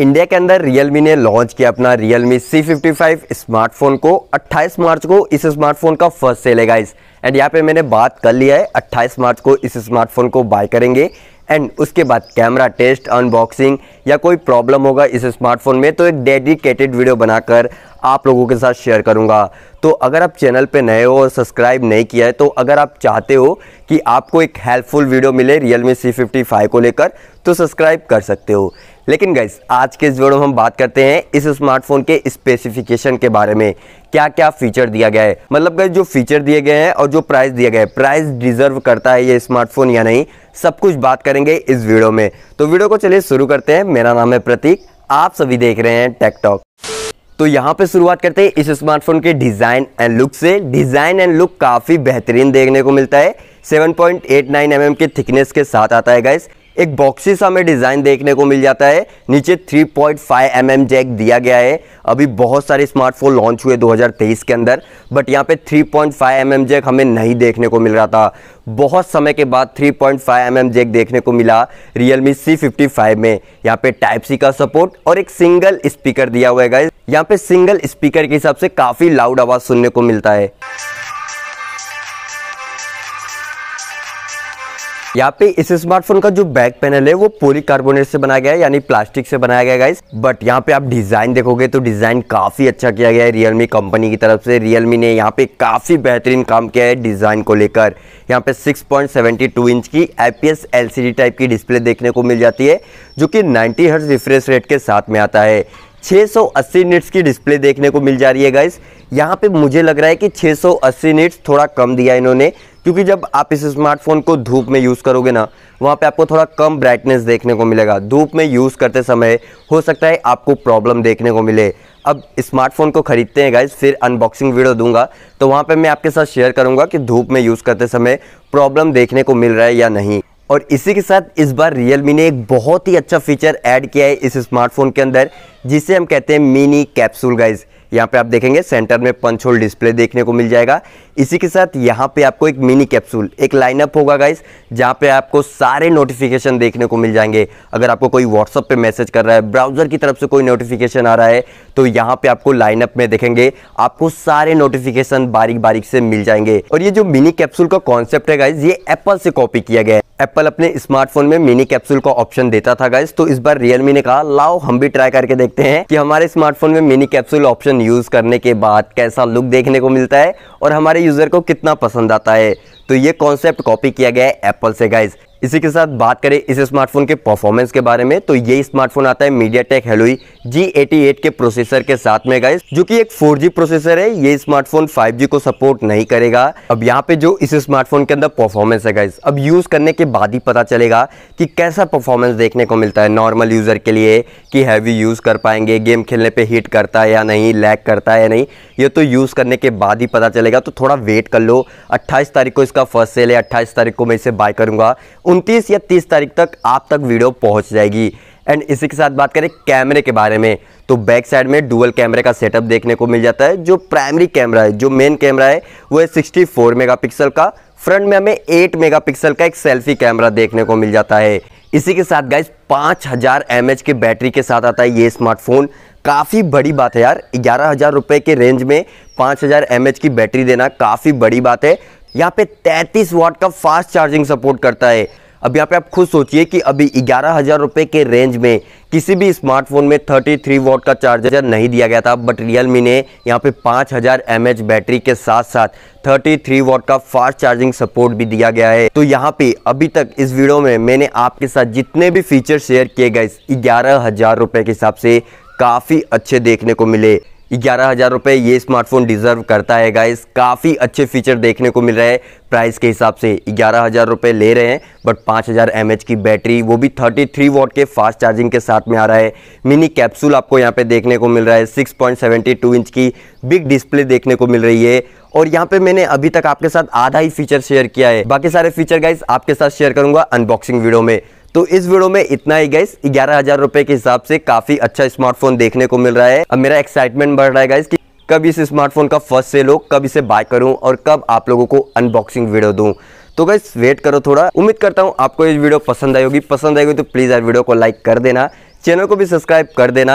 India के अंदर Realme ने लॉन्च किया अपना Realme C fifty five smartphone को 28 मार्च को इस स्मार्टफोन का फर्स्ट सेल है गाइस एंड यहाँ पे मैंने बात कर लिया है 28 मार्च को इस स्मार्टफोन को बाय करेंगे एंड उसके बाद कैमरा टेस्ट अनबॉक्सिंग या कोई प्रॉब्लम होगा इस स्मार्टफोन में तो एक डेडिकेटेड वीडियो बनाकर आप लोगों के साथ शेयर करूंगा तो अगर आप चैनल पे नए हो और सब्सक्राइब नहीं किया है तो अगर आप चाहते हो कि आपको एक हेल्पफुल वीडियो मिले Realme C fifty five को लेकर तो सब्सक्राइब कर सकते हो लेकिन गैस आज के इस वीडियो में हम बात करते हैं इस स्मार्टफोन के स्पेसिफिकेशन के बारे में क्या क्या फीचर दिया गया है मतलब गए जो फीचर दिए गए हैं और जो प्राइस दिया गया है प्राइस डिजर्व करता है ये स्मार्टफोन या नहीं सब कुछ बात करेंगे इस वीडियो में तो वीडियो को चलिए शुरू करते हैं मेरा नाम है प्रतीक आप सभी देख रहे हैं टेकटॉक तो यहाँ पे शुरुआत करते हैं इस स्मार्टफोन के डिज़ाइन एंड लुक से डिज़ाइन एंड लुक काफ़ी बेहतरीन देखने को मिलता है 7.89 पॉइंट mm के थिकनेस के साथ आता है गाइस एक बॉक्सी सा हमें डिज़ाइन देखने को मिल जाता है नीचे 3.5 पॉइंट mm जैक दिया गया है अभी बहुत सारे स्मार्टफोन लॉन्च हुए 2023 के अंदर बट यहाँ पे 3.5 पॉइंट mm जैक हमें नहीं देखने को मिल रहा था बहुत समय के बाद 3.5 पॉइंट mm जैक देखने को मिला Realme C55 में यहाँ पे टाइप सी का सपोर्ट और एक सिंगल स्पीकर दिया हुआ है यहाँ पे सिंगल स्पीकर के हिसाब से काफ़ी लाउड आवाज़ सुनने को मिलता है यहाँ पे इस स्मार्टफोन का जो बैक पैनल है वो पोली कार्बोनेट से बनाया गया है यानी प्लास्टिक से बनाया गया गाइस बट यहाँ पे आप डिजाइन देखोगे तो डिजाइन काफी अच्छा किया गया है रियलमी कंपनी की तरफ से रियलमी ने यहाँ पे काफी बेहतरीन काम किया है डिजाइन को लेकर यहाँ पे 6.72 इंच की आईपीएस एलसीडी टाइप की डिस्प्ले देखने को मिल जाती है जो की नाइनटी हर्ट रिफ्रेश रेट के साथ में आता है 680 निट्स की डिस्प्ले देखने को मिल जा रही है गाइस यहाँ पे मुझे लग रहा है कि 680 निट्स थोड़ा कम दिया इन्होंने क्योंकि जब आप इस स्मार्टफोन को धूप में यूज़ करोगे ना वहाँ पे आपको थोड़ा कम ब्राइटनेस देखने को मिलेगा धूप में यूज़ करते समय हो सकता है आपको प्रॉब्लम देखने को मिले अब स्मार्टफोन को खरीदते हैं गाइज फिर अनबॉक्सिंग वीडियो दूंगा तो वहाँ पे मैं आपके साथ शेयर करूँगा कि धूप में यूज़ करते समय प्रॉब्लम देखने को मिल रहा है या नहीं और इसी के साथ इस बार Realme ने एक बहुत ही अच्छा फीचर ऐड किया है इस स्मार्टफोन के अंदर जिसे हम कहते हैं मिनी कैप्सूल गाइज यहाँ पे आप देखेंगे सेंटर में पंच होल डिस्प्ले देखने को मिल जाएगा इसी के साथ यहाँ पे आपको एक मिनी कैप्सूल एक लाइनअप होगा गाइस जहाँ पे आपको सारे नोटिफिकेशन देखने को मिल जाएंगे अगर आपको कोई व्हाट्सअप पे मैसेज कर रहा है ब्राउज़र की तरफ से कोई नोटिफिकेशन आ रहा है तो यहाँ पे आपको लाइनअप में देखेंगे आपको सारे नोटिफिकेशन बारीक बारीक से मिल जाएंगे और ये जो मिनी कैप्सूल का कॉन्सेप्ट है गाइज ये एप्पल से कॉपी किया गया है एप्पल अपने स्मार्टफोन में मिनी कैप्सूल का ऑप्शन देता था गाइज तो इस बार रियलमी ने कहा लाओ हम भी ट्राई करके देखते हैं कि हमारे स्मार्टफोन में मिनी कैप्सूल ऑप्शन यूज करने के बाद कैसा लुक देखने को मिलता है और हमारे यूज़र को कितना पसंद आता है तो ये कॉन्सेप्ट कॉपी किया गया है एप्पल से गाइज इसी के साथ बात करें इस स्मार्टफोन के परफॉर्मेंस के बारे में तो ये स्मार्टफोन आता है मीडिया टेक हेलोई जी के प्रोसेसर के साथ में गाइस जो कि एक 4G प्रोसेसर है ये स्मार्टफोन 5G को सपोर्ट नहीं करेगा अब यहाँ पे जो इस स्मार्टफोन के अंदर परफॉर्मेंस है गाइस अब यूज़ करने के बाद ही पता चलेगा कि कैसा परफॉर्मेंस देखने को मिलता है नॉर्मल यूज़र के लिए कि हैवी यूज़ कर पाएंगे गेम खेलने पर हीट करता है या नहीं लैग करता है या नहीं ये तो यूज़ करने के बाद ही पता चलेगा तो थोड़ा वेट कर लो अट्ठाईस तारीख को इसका फर्स्ट सेल है अट्ठाईस तारीख को मैं इसे बाय करूंगा उनतीस या तीस तारीख तक आप तक वीडियो पहुँच जाएगी एंड इसी के साथ बात करें कैमरे के बारे में तो बैक साइड में डुअल कैमरे का सेटअप देखने को मिल जाता है जो प्राइमरी कैमरा है जो मेन कैमरा है वो है 64 मेगापिक्सल का फ्रंट में हमें 8 मेगापिक्सल का एक सेल्फी कैमरा देखने को मिल जाता है इसी के साथ गाइज 5000 हज़ार एम की बैटरी के साथ आता है ये स्मार्टफोन काफ़ी बड़ी बात है यार ग्यारह हज़ार रुपए के रेंज में पाँच हज़ार की बैटरी देना काफ़ी बड़ी बात है यहाँ पे 33 वाट का फास्ट चार्जिंग सपोर्ट करता है अब यहाँ पे आप खुद सोचिए कि अभी ग्यारह हज़ार रुपये के रेंज में किसी भी स्मार्टफोन में 33 वॉट का चार्जर नहीं दिया गया था बट रियलमी ने यहाँ पे 5000 हज़ार बैटरी के साथ साथ 33 वॉट का फास्ट चार्जिंग सपोर्ट भी दिया गया है तो यहाँ पे अभी तक इस वीडियो में मैंने आपके साथ जितने भी फीचर शेयर किए गए ग्यारह हज़ार रुपए के हिसाब से काफ़ी अच्छे देखने को मिले ग्यारह हज़ार रुपये ये स्मार्टफोन डिज़र्व करता है गाइस काफ़ी अच्छे फीचर देखने को मिल रहे हैं प्राइस के हिसाब से ग्यारह हज़ार रुपये ले रहे हैं बट पाँच हज़ार एम की बैटरी वो भी थर्टी थ्री वॉट के फास्ट चार्जिंग के साथ में आ रहा है मिनी कैप्सूल आपको यहाँ पे देखने को मिल रहा है six point seventy two inch की बिग डिस्प्ले देखने को मिल रही है और यहाँ पे मैंने अभी तक आपके साथ आधा ही फीचर शेयर किया है बाकी सारे फीचर गाइस आपके साथ शेयर करूंगा अनबॉक्सिंग वीडियो में तो इस वीडियो में इतना ही गाइस ग्यारह हजार रुपए के हिसाब से काफी अच्छा स्मार्टफोन देखने को मिल रहा है अब मेरा एक्साइटमेंट बढ़ रहा है गाइस कि कब इस स्मार्टफोन का फर्स्ट सेल हो कब इसे बाय करूं और कब आप लोगों को अनबॉक्सिंग वीडियो दूं तो गाइस वेट करो थोड़ा उम्मीद करता हूं आपको ये वीडियो पसंद आएगी पसंद आएगी तो प्लीज़ यार वीडियो को लाइक कर देना चैनल को भी सब्सक्राइब कर देना